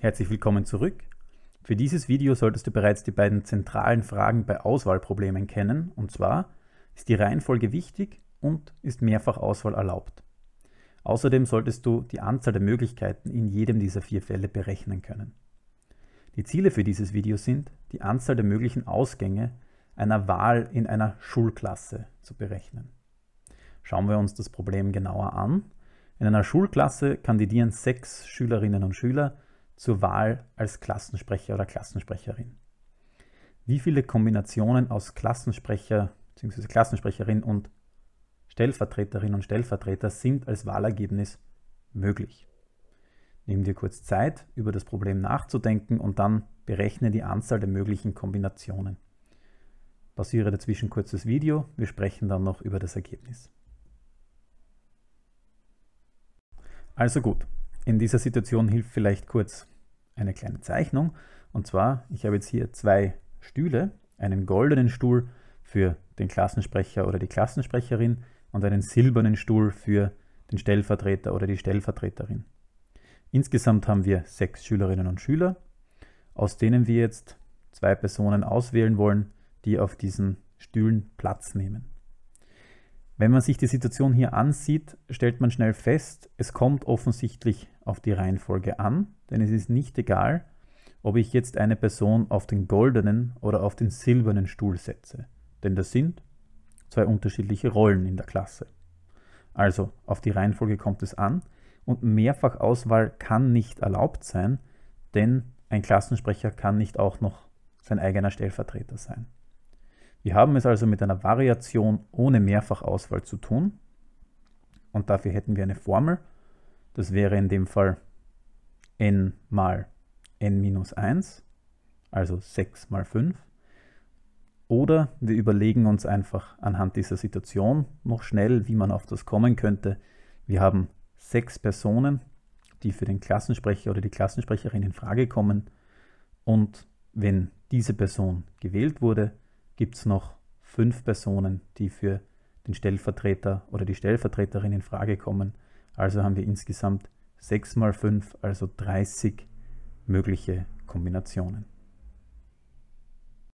Herzlich willkommen zurück. Für dieses Video solltest du bereits die beiden zentralen Fragen bei Auswahlproblemen kennen, und zwar ist die Reihenfolge wichtig und ist Mehrfachauswahl erlaubt. Außerdem solltest du die Anzahl der Möglichkeiten in jedem dieser vier Fälle berechnen können. Die Ziele für dieses Video sind, die Anzahl der möglichen Ausgänge einer Wahl in einer Schulklasse zu berechnen. Schauen wir uns das Problem genauer an. In einer Schulklasse kandidieren sechs Schülerinnen und Schüler zur Wahl als Klassensprecher oder Klassensprecherin. Wie viele Kombinationen aus Klassensprecher bzw. Klassensprecherin und Stellvertreterin und Stellvertreter sind als Wahlergebnis möglich? Nimm dir kurz Zeit, über das Problem nachzudenken und dann berechne die Anzahl der möglichen Kombinationen. Pausiere dazwischen kurzes Video, wir sprechen dann noch über das Ergebnis. Also gut, in dieser Situation hilft vielleicht kurz eine kleine Zeichnung. Und zwar, ich habe jetzt hier zwei Stühle, einen goldenen Stuhl für den Klassensprecher oder die Klassensprecherin und einen silbernen Stuhl für den Stellvertreter oder die Stellvertreterin. Insgesamt haben wir sechs Schülerinnen und Schüler, aus denen wir jetzt zwei Personen auswählen wollen, die auf diesen Stühlen Platz nehmen. Wenn man sich die Situation hier ansieht, stellt man schnell fest, es kommt offensichtlich auf die Reihenfolge an, denn es ist nicht egal, ob ich jetzt eine Person auf den goldenen oder auf den silbernen Stuhl setze, denn das sind zwei unterschiedliche Rollen in der Klasse. Also auf die Reihenfolge kommt es an und Mehrfachauswahl kann nicht erlaubt sein, denn ein Klassensprecher kann nicht auch noch sein eigener Stellvertreter sein. Wir haben es also mit einer Variation ohne Mehrfachauswahl zu tun und dafür hätten wir eine Formel das wäre in dem Fall n mal n minus 1, also 6 mal 5. Oder wir überlegen uns einfach anhand dieser Situation noch schnell, wie man auf das kommen könnte. Wir haben sechs Personen, die für den Klassensprecher oder die Klassensprecherin in Frage kommen. Und wenn diese Person gewählt wurde, gibt es noch fünf Personen, die für den Stellvertreter oder die Stellvertreterin in Frage kommen. Also haben wir insgesamt 6 mal 5, also 30 mögliche Kombinationen.